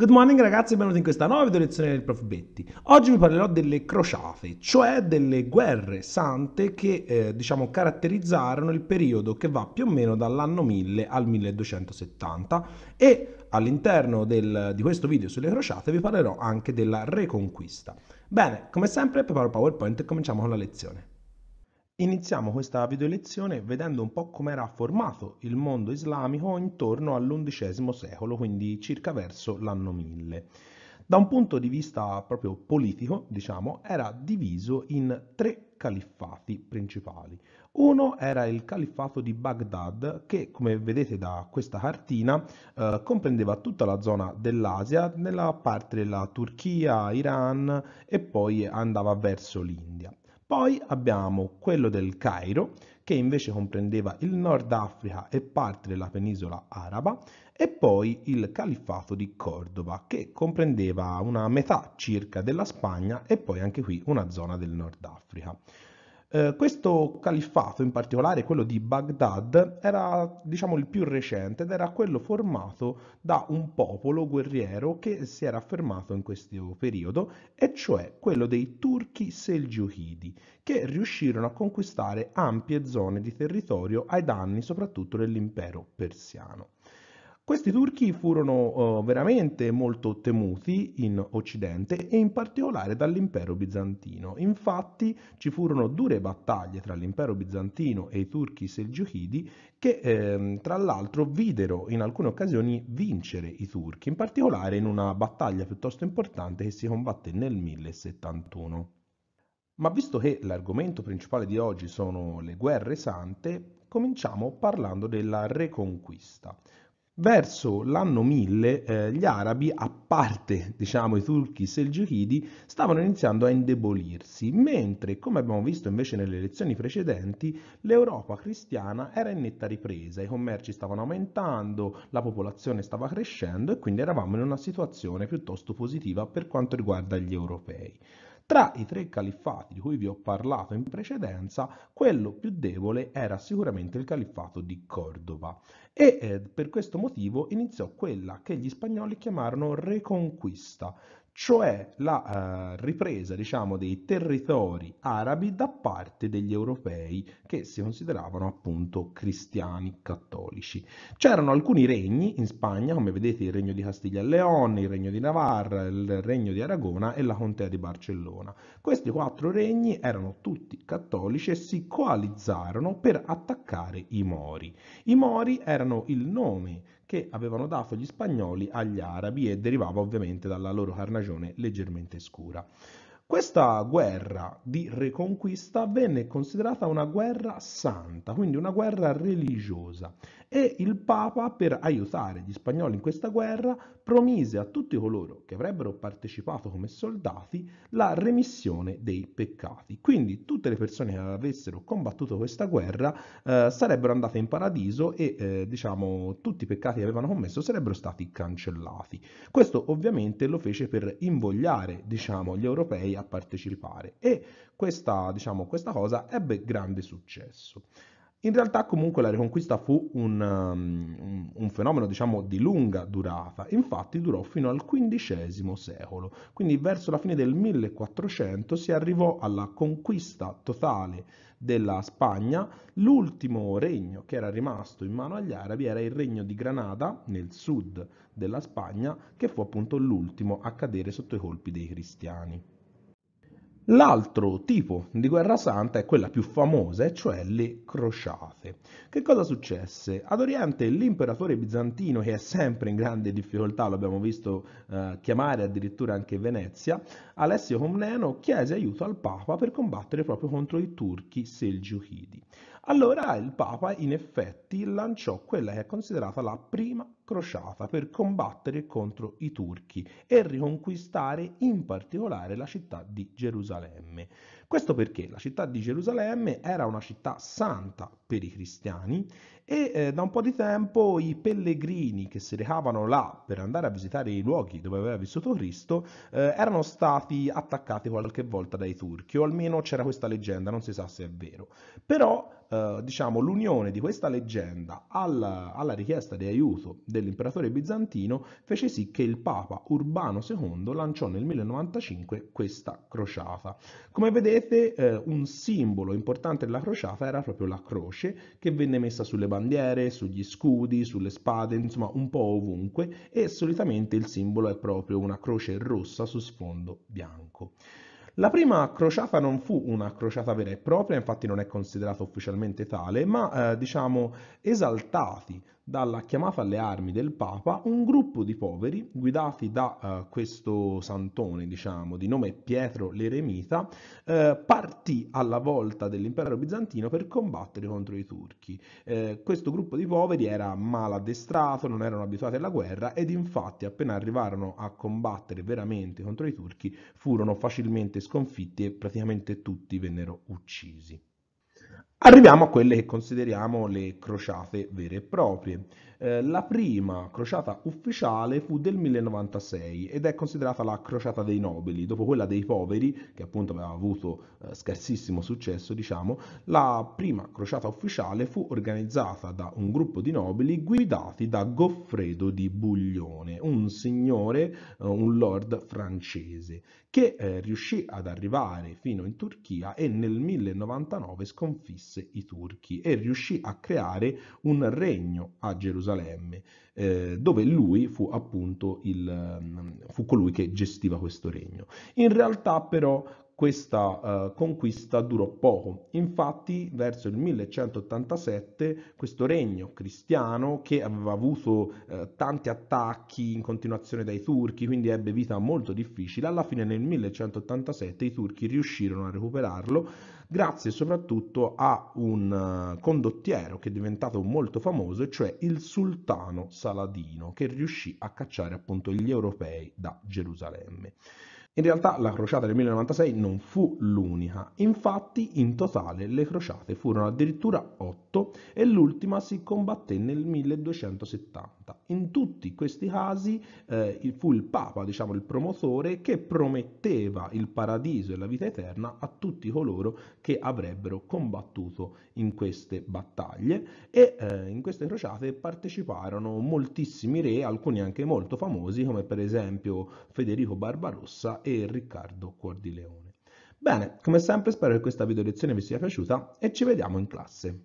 Good morning ragazzi e benvenuti in questa nuova video lezione del Prof. Betti. Oggi vi parlerò delle crociate, cioè delle guerre sante che eh, diciamo caratterizzarono il periodo che va più o meno dall'anno 1000 al 1270 e all'interno di questo video sulle crociate vi parlerò anche della Reconquista. Bene, come sempre preparo PowerPoint e cominciamo con la lezione. Iniziamo questa videolezione vedendo un po' come era formato il mondo islamico intorno all'undicesimo secolo, quindi circa verso l'anno 1000. Da un punto di vista proprio politico, diciamo, era diviso in tre califfati principali. Uno era il califfato di Baghdad che, come vedete da questa cartina, eh, comprendeva tutta la zona dell'Asia, nella parte della Turchia, Iran e poi andava verso l'India. Poi abbiamo quello del Cairo, che invece comprendeva il Nord Africa e parte della penisola araba, e poi il Califfato di Cordova, che comprendeva una metà circa della Spagna e poi anche qui una zona del Nord Africa. Eh, questo califfato, in particolare quello di Baghdad, era diciamo il più recente ed era quello formato da un popolo guerriero che si era affermato in questo periodo, e cioè quello dei turchi selgiuchidi, che riuscirono a conquistare ampie zone di territorio ai danni soprattutto dell'impero persiano. Questi turchi furono uh, veramente molto temuti in Occidente e in particolare dall'impero bizantino. Infatti ci furono dure battaglie tra l'impero bizantino e i turchi selgiuchidi che ehm, tra l'altro videro in alcune occasioni vincere i turchi, in particolare in una battaglia piuttosto importante che si combatté nel 1071. Ma visto che l'argomento principale di oggi sono le guerre sante, cominciamo parlando della Reconquista. Verso l'anno 1000 eh, gli arabi, a parte diciamo, i turchi selgiuchidi, stavano iniziando a indebolirsi, mentre, come abbiamo visto invece nelle lezioni precedenti, l'Europa cristiana era in netta ripresa, i commerci stavano aumentando, la popolazione stava crescendo e quindi eravamo in una situazione piuttosto positiva per quanto riguarda gli europei. Tra i tre califfati di cui vi ho parlato in precedenza, quello più debole era sicuramente il califfato di Cordova e eh, per questo motivo iniziò quella che gli spagnoli chiamarono Reconquista, cioè la eh, ripresa diciamo, dei territori arabi da parte degli europei che si consideravano appunto cristiani cattolici. C'erano alcuni regni in Spagna, come vedete il regno di Castiglia e Leone, il regno di Navarra, il regno di Aragona e la contea di Barcellona. Questi quattro regni erano tutti cattolici e si coalizzarono per attaccare i Mori. I Mori erano erano il nome che avevano dato gli spagnoli agli arabi e derivava ovviamente dalla loro carnagione leggermente scura. Questa guerra di reconquista venne considerata una guerra santa, quindi una guerra religiosa, e il Papa, per aiutare gli spagnoli in questa guerra, promise a tutti coloro che avrebbero partecipato come soldati la remissione dei peccati. Quindi tutte le persone che avessero combattuto questa guerra eh, sarebbero andate in paradiso e eh, diciamo tutti i peccati che avevano commesso sarebbero stati cancellati. Questo ovviamente lo fece per invogliare diciamo, gli europei a partecipare e questa, diciamo, questa cosa ebbe grande successo. In realtà comunque la Reconquista fu un, um, un, fenomeno diciamo di lunga durata, infatti durò fino al XV secolo, quindi verso la fine del 1400 si arrivò alla conquista totale della Spagna, l'ultimo regno che era rimasto in mano agli arabi era il regno di Granada nel sud della Spagna che fu appunto l'ultimo a cadere sotto i colpi dei cristiani. L'altro tipo di guerra santa è quella più famosa, e cioè le crociate. Che cosa successe? Ad Oriente l'imperatore bizantino, che è sempre in grande difficoltà, l'abbiamo visto eh, chiamare addirittura anche Venezia, Alessio Comneno chiese aiuto al Papa per combattere proprio contro i turchi selgiuchidi. Allora il Papa in effetti lanciò quella che è considerata la prima crociata per combattere contro i turchi e riconquistare in particolare la città di Gerusalemme. Questo perché la città di Gerusalemme era una città santa per i cristiani e eh, da un po' di tempo i pellegrini che si recavano là per andare a visitare i luoghi dove aveva vissuto Cristo eh, erano stati attaccati qualche volta dai turchi o almeno c'era questa leggenda, non si sa se è vero. Però eh, diciamo l'unione di questa leggenda alla, alla richiesta di aiuto dell'imperatore bizantino fece sì che il Papa Urbano II lanciò nel 1095 questa crociata. Come vedete eh, un simbolo importante della crociata era proprio la croce che venne messa sulle bandiere, sugli scudi, sulle spade, insomma un po' ovunque e solitamente il simbolo è proprio una croce rossa su sfondo bianco. La prima crociata non fu una crociata vera e propria, infatti non è considerata ufficialmente tale, ma eh, diciamo esaltati dalla chiamata alle armi del Papa un gruppo di poveri guidati da eh, questo santone, diciamo, di nome Pietro l'Eremita, eh, partì alla volta dell'impero bizantino per combattere contro i turchi. Eh, questo gruppo di poveri era mal addestrato, non erano abituati alla guerra ed infatti appena arrivarono a combattere veramente contro i turchi furono facilmente sconfitti e praticamente tutti vennero uccisi. Arriviamo a quelle che consideriamo le crociate vere e proprie. Eh, la prima crociata ufficiale fu del 1096 ed è considerata la crociata dei nobili. Dopo quella dei poveri, che appunto aveva avuto eh, scarsissimo successo, diciamo, la prima crociata ufficiale fu organizzata da un gruppo di nobili guidati da Goffredo di Buglione, un signore, eh, un lord francese, che eh, riuscì ad arrivare fino in Turchia e nel 1099 sconfisse i turchi e riuscì a creare un regno a Gerusalemme Gerusalemme, eh, dove lui fu appunto il, mm, fu colui che gestiva questo regno. In realtà però questa eh, conquista durò poco. Infatti, verso il 1187, questo regno cristiano, che aveva avuto eh, tanti attacchi in continuazione dai turchi, quindi ebbe vita molto difficile, alla fine nel 1187 i turchi riuscirono a recuperarlo grazie soprattutto a un eh, condottiero che è diventato molto famoso, cioè il sultano Saladino, che riuscì a cacciare appunto gli europei da Gerusalemme. In realtà la crociata del 1096 non fu l'unica, infatti in totale le crociate furono addirittura 8 e l'ultima si combatté nel 1270. In tutti questi casi eh, fu il Papa, diciamo il promotore, che prometteva il paradiso e la vita eterna a tutti coloro che avrebbero combattuto in queste battaglie e eh, in queste crociate parteciparono moltissimi re, alcuni anche molto famosi come per esempio Federico Barbarossa e Riccardo Cuordileone. Bene, come sempre spero che questa video lezione vi sia piaciuta e ci vediamo in classe.